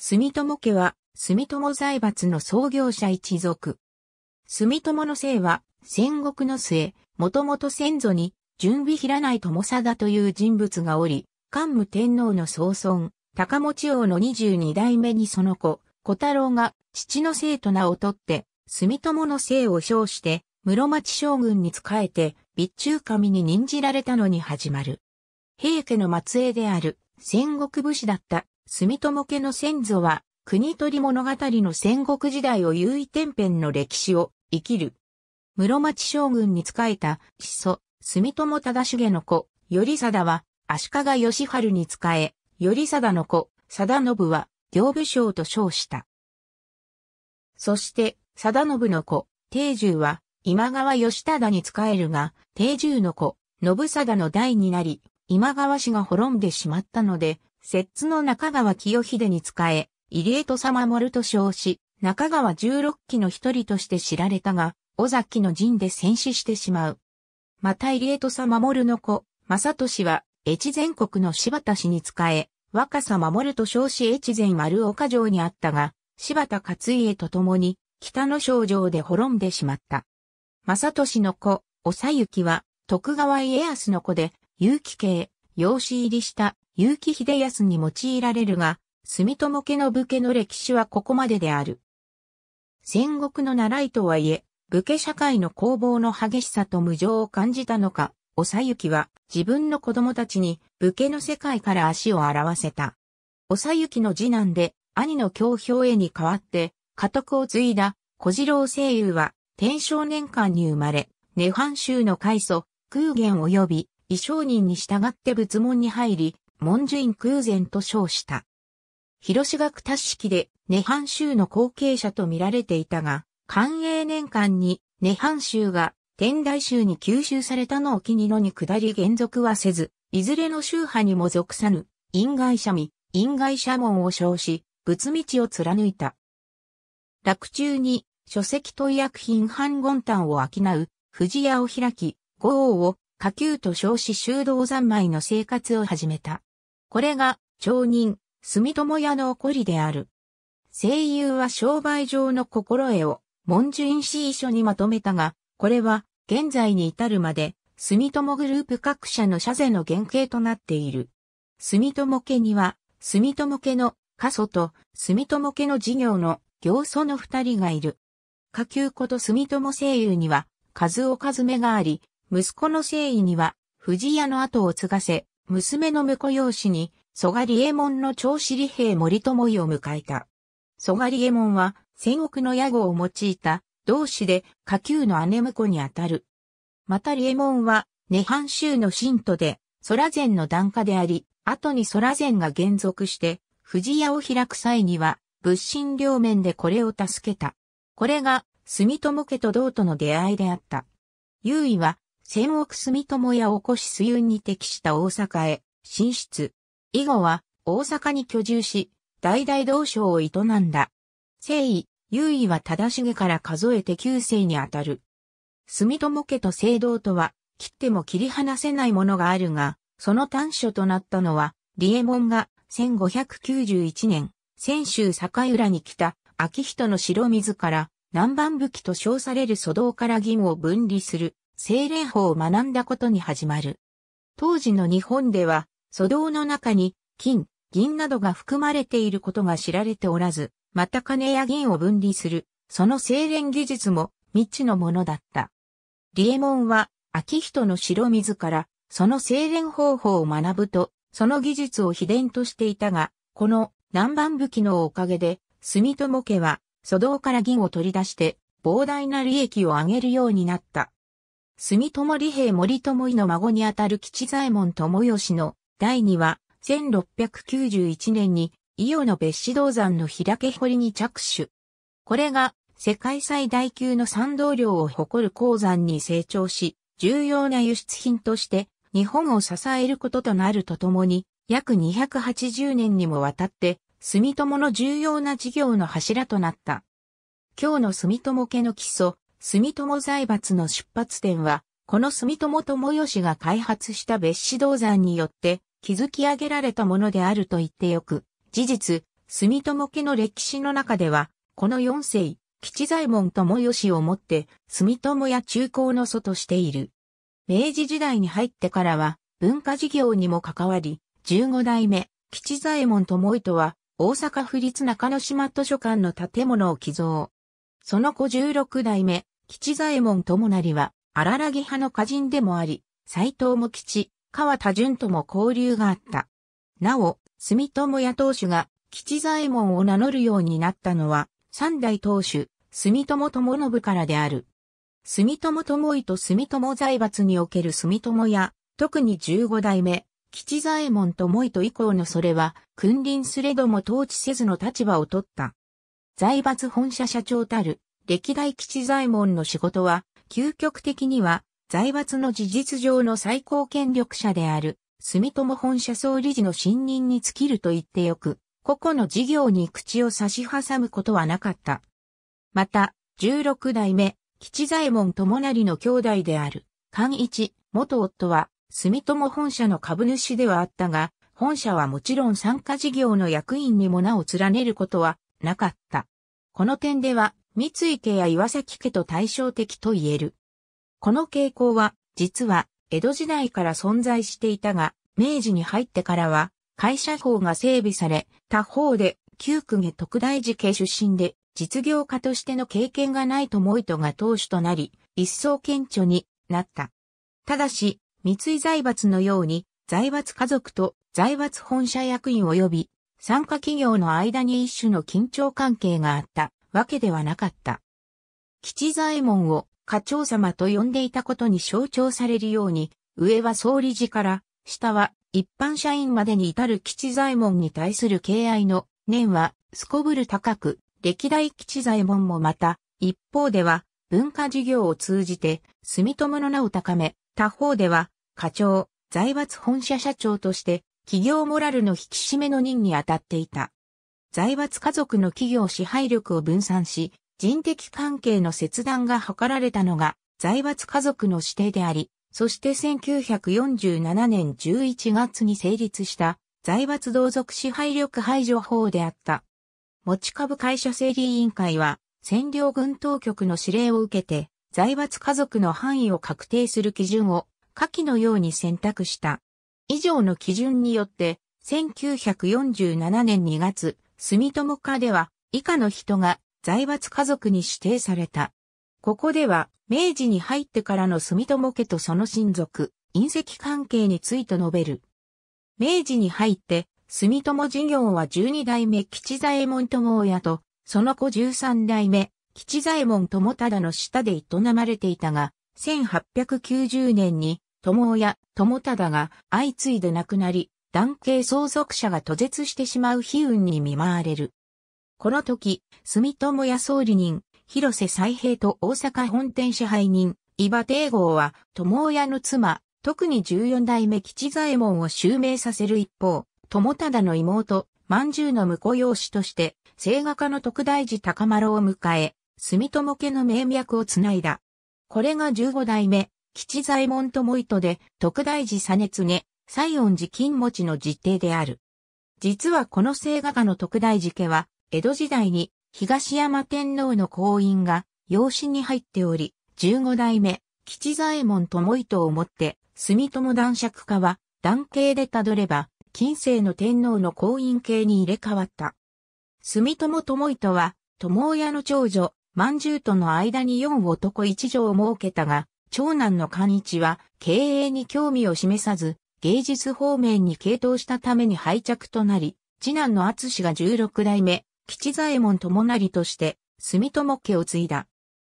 住友家は、住友財閥の創業者一族。住友の姓は、戦国の末、もともと先祖に、準備平内友貞という人物がおり、桓武天皇の総孫、高持王の22代目にその子、小太郎が、父の姓と名を取って、住友の姓を称して、室町将軍に仕えて、備中神に任じられたのに始まる。平家の末裔である、戦国武士だった住友家の先祖は、国取物語の戦国時代を優位天変の歴史を生きる。室町将軍に仕えた、始祖、住友忠重の子、頼貞は、足利義春に仕え、頼貞の子、貞信は、行部将と称した。そして、貞信の子、定住は、今川義忠に仕えるが、定住の子、信貞の代になり、今川氏が滅んでしまったので、摂津の中川清秀に仕え、入江と様守と称し、中川十六期の一人として知られたが、尾崎の陣で戦死してしまう。また入江と様守の子、正俊は、越前国の柴田氏に仕え、若さ守と称し越前丸岡城にあったが、柴田勝家と共に、北の省城で滅んでしまった。正俊の子、おさゆきは、徳川家康の子で、結城家へ、養子入りした結城秀康に用いられるが、住友家の武家の歴史はここまでである。戦国の習いとはいえ、武家社会の攻防の激しさと無情を感じたのか、おさゆきは自分の子供たちに武家の世界から足を洗わせた。おさゆきの次男で兄の京兵衛に代わって家督を継いだ小次郎声優は天正年間に生まれ、涅槃宗の開祖、空元及び衣商人に従って仏門に入り、文殊院空前と称した。広志学達式で、涅槃宗の後継者と見られていたが、寛永年間に涅槃宗が天台宗に吸収されたのを気にのに下り減属はせず、いずれの宗派にも属さぬ、因外者未、因外者門を称し、仏道を貫いた。落中に、書籍と医薬品半言丹を商う、藤屋を開き、五王を下級と称し修道三昧の生活を始めた。これが、町人、住友屋の起こりである。声優は商売上の心得を、文殊院師遺書にまとめたが、これは、現在に至るまで、住友グループ各社の社税の原型となっている。住友家には、住友家の過疎と住友家の事業の行祖の二人がいる。下級子と住友声優には、数尾和めがあり、息子の誠意には、藤屋の後を継がせ、娘の婿養子に、蘇我利右衛門の長子利兵森友を迎えた。蘇我利右衛門は、戦国の野号を用いた、同志で、下級の姉婿にあたる。また利右衛門は、涅槃宗の信徒で、空前の檀家であり、後に空前が原続して、藤屋を開く際には、物心両面でこれを助けた。これが、住友家と道との出会いであった。優位は、戦国住友やおこし水運に適した大阪へ進出。以後は大阪に居住し、代々道商を営んだ。征夷、優位は正重から数えて旧世にあたる。住友家と聖堂とは、切っても切り離せないものがあるが、その短所となったのは、リエモンが1591年、泉州坂浦に来た秋人の白水から南蛮武器と称される祖道から銀を分離する精霊法を学んだことに始まる。当時の日本では、祖道の中に金、銀などが含まれていることが知られておらず、また金や銀を分離する、その精錬技術も未知のものだった。リエモンは、秋人の城自ら、その精錬方法を学ぶと、その技術を秘伝としていたが、この南蛮武器のおかげで、住友家は、祖道から銀を取り出して、膨大な利益を上げるようになった。住友理平森友井の孫にあたる吉左衛門友義の第2話、1691年に、伊予の別子銅山の開け堀に着手。これが、世界最大級の山道量を誇る鉱山に成長し、重要な輸出品として、日本を支えることとなるとともに、約280年にもわたって、住友の重要な事業の柱となった。今日の住友家の基礎、住友財閥の出発点は、この住友友義が開発した別紙銅山によって築き上げられたものであると言ってよく、事実、住友家の歴史の中では、この四世、吉左衛門友義をもって、住友や中高の祖としている。明治時代に入ってからは、文化事業にも関わり、15代目、吉左衛門友糸は、大阪府立中野島図書館の建物を寄贈。その子十六代目、吉左衛門智成は、荒らぎ派の歌人でもあり、斎藤も吉、川田淳とも交流があった。なお、住友屋当主が、吉左衛門を名乗るようになったのは、三代当主、住友智信からである。住友智井と住友財閥における住友屋、特に十五代目、吉左衛門智井と以降のそれは、君臨すれども統治せずの立場を取った。財閥本社社長たる、歴代吉左衛門の仕事は、究極的には、財閥の事実上の最高権力者である、住友本社総理事の信任に尽きると言ってよく、個々の事業に口を差し挟むことはなかった。また、16代目、吉左衛門友成の兄弟である、寛一、元夫は、住友本社の株主ではあったが、本社はもちろん参加事業の役員にも名を連ねることはなかった。この点では、三井家や岩崎家と対照的と言える。この傾向は、実は、江戸時代から存在していたが、明治に入ってからは、会社法が整備され、他方で、旧区下特大寺家出身で、実業家としての経験がないとイトが当主となり、一層顕著になった。ただし、三井財閥のように、財閥家族と財閥本社役員及び参加企業の間に一種の緊張関係があったわけではなかった。吉左衛門を課長様と呼んでいたことに象徴されるように、上は総理事から、下は一般社員までに至る吉左衛門に対する敬愛の念はすこぶる高く、歴代吉左衛門もまた、一方では文化事業を通じて住友の名を高め、他方では課長、財閥本社社長として企業モラルの引き締めの任に当たっていた。財閥家族の企業支配力を分散し、人的関係の切断が図られたのが財閥家族の指定であり、そして1947年11月に成立した財閥同族支配力排除法であった。持ち株会社整理委員会は、占領軍当局の指令を受けて、財閥家族の範囲を確定する基準を、下記のように選択した。以上の基準によって、1947年2月、住友課では、以下の人が財閥家族に指定された。ここでは、明治に入ってからの住友家とその親族、隕石関係について述べる。明治に入って、住友事業は12代目吉左衛門友親と、その子13代目、吉左衛門友忠の下で営まれていたが、1890年に友親、友忠が相次いで亡くなり、男系相続者が途絶してしまう悲運に見舞われる。この時、住友や総理人、広瀬再平と大阪本店支配人、伊庭帝豪は、友親の妻、特に14代目吉左衛門を襲名させる一方、友忠の妹、万獣の婿養子として、聖画家の特大寺高丸を迎え、住友家の名脈をつないだ。これが15代目、吉左衛門と糸で、徳大寺左熱常、西恩寺金持ちの実弟である。実はこの聖画家の徳大寺家は、江戸時代に東山天皇の後院が養子に入っており、十五代目、吉左衛門と糸をもって、住友男爵家は、男系でたどれば、近世の天皇の後院系に入れ替わった。住友友糸は、友親の長女、万獣との間に四男一女を設けたが、長男の寛一は経営に興味を示さず、芸術方面に傾倒したために敗着となり、次男の厚氏が16代目、吉左衛門友成として、住友家を継いだ。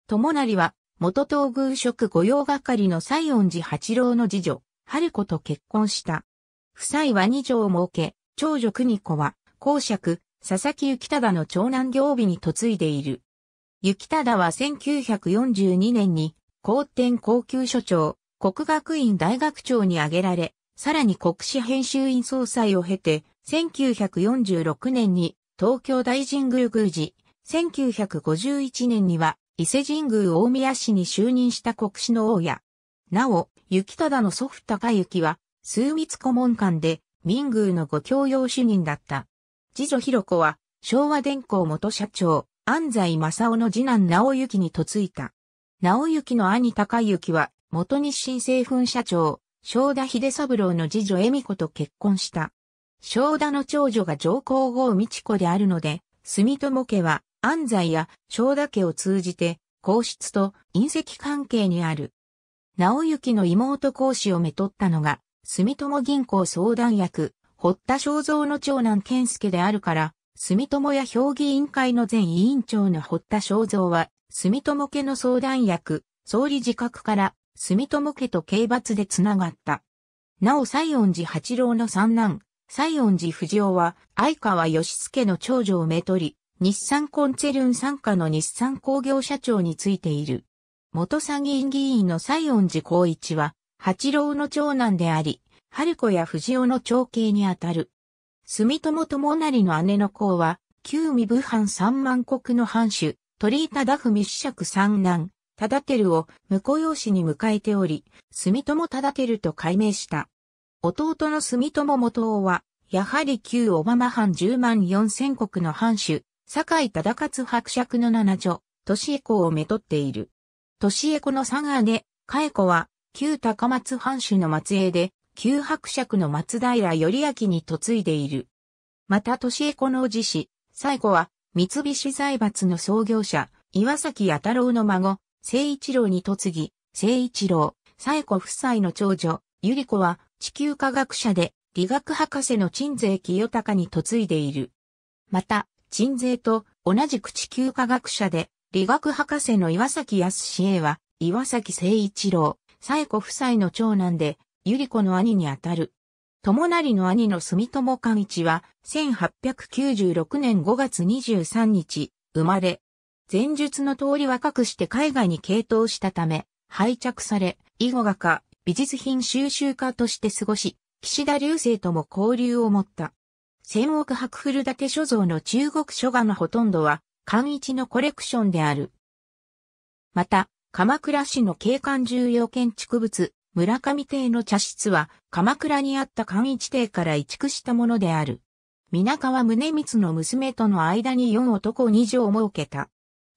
友成は、元東宮職御用係の西恩寺八郎の次女、春子と結婚した。夫妻は二女を設け、長女国子は、公爵、佐々木幸忠の長男行尾に嫁いでいる。幸忠は1942年に高天高級所長、国学院大学長に挙げられ、さらに国史編集院総裁を経て、1946年に東京大神宮宮司、1951年には伊勢神宮大宮市に就任した国史の王や、なお、雪忠の祖父高行は、数密顧問官で、民宮のご教養主任だった。次女広子は、昭和電工元社長、安西正夫の次男直行に嫁いた。直行の兄高行は、元日清製粉社長、正田秀三郎の次女恵美子と結婚した。正田の長女が上皇后美智子であるので、住友家は安西や正田家を通じて、皇室と隕石関係にある。直行の妹講師をめとったのが、住友銀行相談役、堀田正蔵の長男健介であるから、住友や評議委員会の前委員長の堀田正蔵は、住友家の相談役、総理自覚から、住友家と刑罰でつながった。なお西園寺八郎の三男、西園寺藤夫は、相川義介の長女をめとり、日産コンツェルン参加の日産工業社長についている。元参議院議員の西園寺光一は、八郎の長男であり、春子や藤雄の長兄にあたる。住友友成の姉の子は、旧未部藩三万国の藩主、鳥居忠文子爵三男、忠輝を婿養子に迎えており、住友忠輝と改名した。弟の住友元夫は、やはり旧小浜藩十万四千国の藩主、堺忠勝伯爵の七女、年江子をめとっている。年江子の三姉、かえ子は、旧高松藩主の末裔で、旧伯爵の松平頼明に嫁いでいる。また、年江子の次子、最後は、三菱財閥の創業者、岩崎弥太郎の孫、聖一郎に嫁ぎ、聖一郎、江子夫妻の長女、百合子は地球科学者で理学博士の鎮西清隆に嫁いでいる。また、鎮西と同じく地球科学者で理学博士の岩崎康へは岩崎聖一郎、江子夫妻の長男で、百合子の兄にあたる。友成の兄の住友寛一は、1896年5月23日、生まれ、前述の通り若くして海外に傾倒したため、廃着され、囲碁画家、美術品収集家として過ごし、岸田流星とも交流を持った。千億博古建所蔵の中国書画のほとんどは、寛一のコレクションである。また、鎌倉市の景観重要建築物、村上邸の茶室は、鎌倉にあった寛一邸から移築したものである。皆川宗光の娘との間に4男2女を設けた。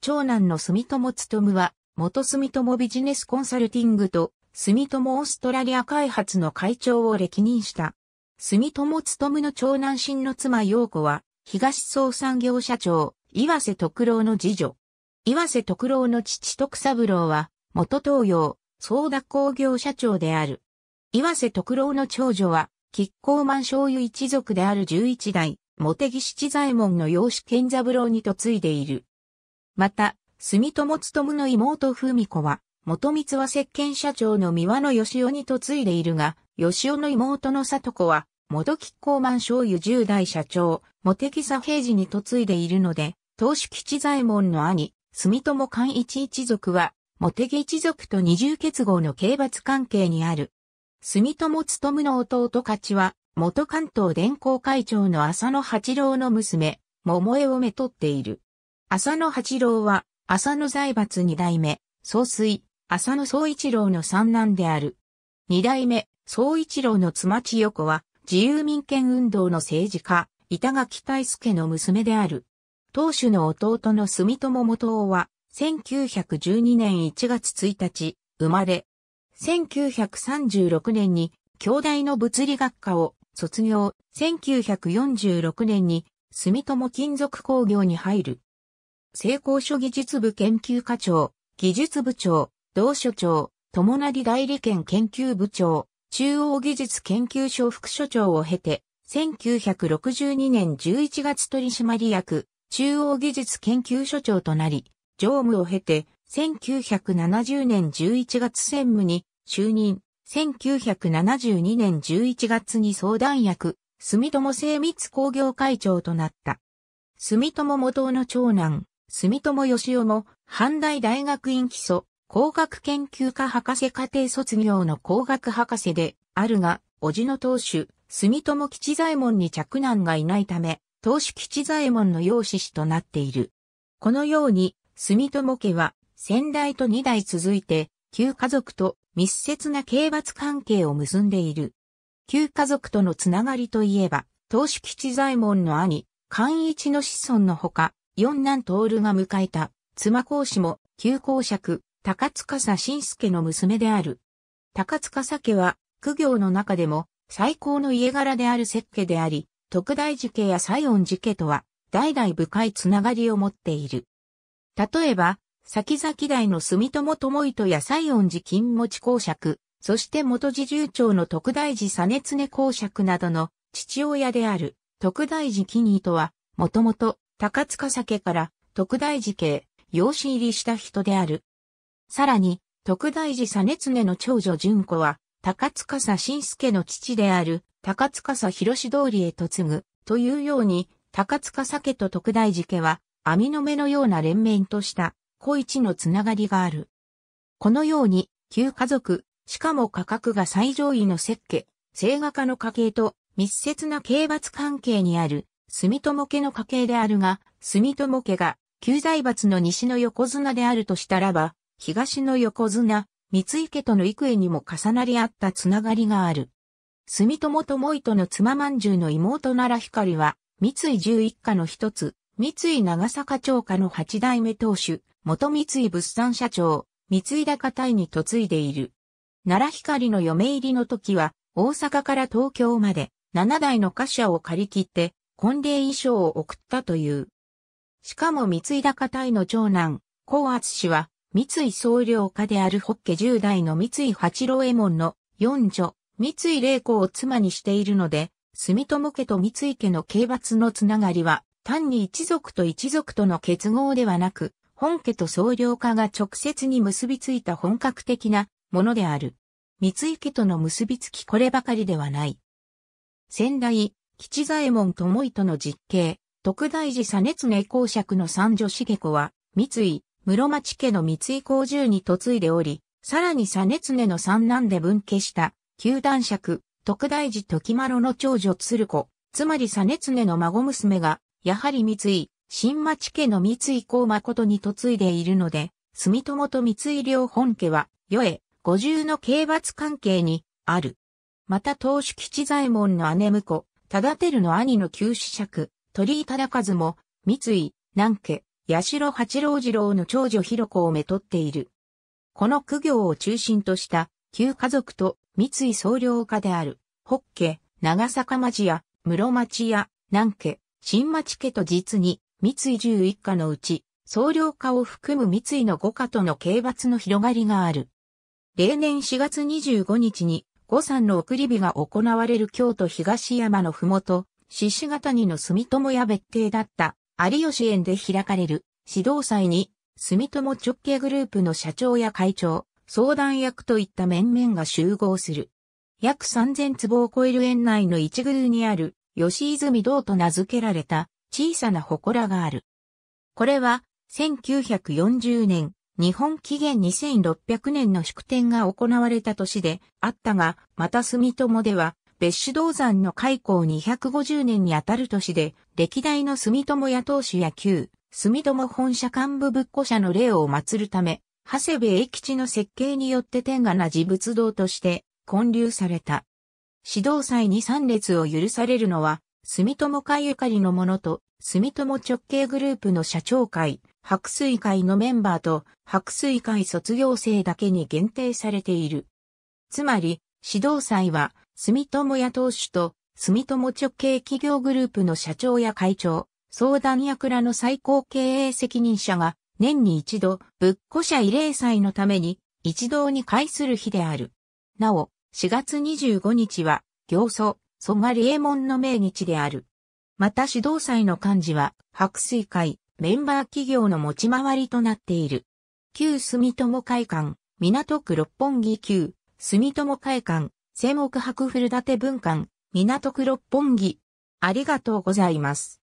長男の住友務は、元住友ビジネスコンサルティングと、住友オーストラリア開発の会長を歴任した。住友務の長男親の妻陽子は、東総産業社長、岩瀬徳郎の次女。岩瀬徳郎の父徳三郎は、元東洋、総田工業社長である。岩瀬徳郎の長女は、吉光万醤油一族である十一代、茂木七左衛門の養子健三郎に嫁いでいる。また、住友勤の妹文子は、元三は石鹸社長の三輪の義雄に嫁いでいるが、義雄の妹の里子は、元吉光万醤油十代社長、茂木左平次に嫁いでいるので、当主吉左衛門の兄、住友寛一一族は、茂木一族と二重結合の刑罰関係にある。住友務の弟勝は、元関東電工会長の浅野八郎の娘、桃江をめとっている。浅野八郎は、浅野財閥二代目、総帥、浅野総一郎の三男である。二代目、総一郎の妻千代子は、自由民権運動の政治家、板垣大助の娘である。当主の弟の住友元夫は、1912年1月1日、生まれ。1936年に、京大の物理学科を卒業。1946年に、住友金属工業に入る。成功書技術部研究課長、技術部長、同所長、友成代理研研究部長、中央技術研究所副所長を経て、1962年11月取締役、中央技術研究所長となり、常務を経て、1970年11月専務に就任、1972年11月に相談役、住友精密工業会長となった。住友元の長男、住友義雄も、阪大大学院基礎、工学研究科博士課程卒業の工学博士で、あるが、叔父の当主、住友吉左衛門に着難がいないため、当主吉左衛門の養子子となっている。このように、住友家は先代と二代続いて、旧家族と密接な刑罰関係を結んでいる。旧家族とのつながりといえば、東主吉左衛門の兄、寛一の子孫のほか、四男徹が迎えた、妻公子も、旧公爵、高塚晋介助の娘である。高塚家は、苦行の中でも、最高の家柄である石家であり、特大寺家や西園寺家とは、代々深いつながりを持っている。例えば、先々代の住友智糸や西園寺金持公爵、そして元寺重長の徳大寺実常公爵などの父親である徳大寺金糸は、もともと高塚酒から徳大寺家養子入りした人である。さらに、徳大寺実常の長女純子は、高塚佐新助の父である高塚佐広志通りへ嫁ぐというように、高塚酒と徳大寺家は網の目のような連綿とした小一のつながりがある。このように、旧家族、しかも価格が最上位の設計、聖画家の家系と密接な刑罰関係にある、住友家の家系であるが、住友家が、旧財閥の西の横綱であるとしたらば、東の横綱、三井家との幾重にも重なり合ったつながりがある。住友友糸の妻まんじゅうの妹なら光は、三井十一家の一つ、三井長坂町下の八代目当主、元三井物産社長、三井高隊に嫁いでいる。奈良光の嫁入りの時は、大阪から東京まで、七代の貨車を借り切って、婚礼衣装を送ったという。しかも三井高隊の長男、高厚氏は、三井総領家であるホッケ十代の三井八郎右衛門の四女、三井玲子を妻にしているので、住友家と三井家の刑罰のつながりは単に一族と一族との結合ではなく、本家と総領家が直接に結びついた本格的なものである。三井家との結びつきこればかりではない。先代、吉左衛門智との実刑、徳大寺熱根公爵の三女茂子は、三井、室町家の三井公十に嫁いでおり、さらに熱根の三男で分家した、九男爵、徳大寺時丸の長女鶴子、つまり熱根の孫娘が、やはり三井、新町家の三井公誠に嫁いでいるので、住友と三井両本家は、与え、五重の刑罰関係に、ある。また当主吉左衛門の姉婿、忠輝の兄の旧子爵、鳥居忠和も、三井、南家、八代八郎次郎の長女広子をめとっている。この苦行を中心とした、旧家族と三井総領家である、北家、長坂町や、室町や、南家、新町家と実に、三井十一家のうち、総領家を含む三井の五家との刑罰の広がりがある。例年4月25日に、五山の送り火が行われる京都東山のふもと、獅子型にの住友や別邸だった、有吉園で開かれる、指導祭に、住友直系グループの社長や会長、相談役といった面々が集合する。約3000坪を超える園内の一宮にある吉泉堂と名付けられた小さな祠がある。これは1940年、日本紀元2600年の祝典が行われた年であったが、また住友では別種銅山の開港250年にあたる年で、歴代の住友野党主や旧、住友本社幹部仏庫社の霊を祀るため、長谷部栄吉の設計によって天下な事仏堂として建立された。指導祭に参列を許されるのは、住友会ゆかりの者と、住友直系グループの社長会、白水会のメンバーと、白水会卒業生だけに限定されている。つまり、指導祭は、住友屋党首と、住友直系企業グループの社長や会長、相談役らの最高経営責任者が、年に一度、仏庫社慰霊祭のために、一堂に会する日である。なお、4月25日は、行祖、蘇我リエモンの命日である。また指導祭の幹事は、白水会、メンバー企業の持ち回りとなっている。旧住友会館、港区六本木旧、住友会館、千億博古館文館、港区六本木。ありがとうございます。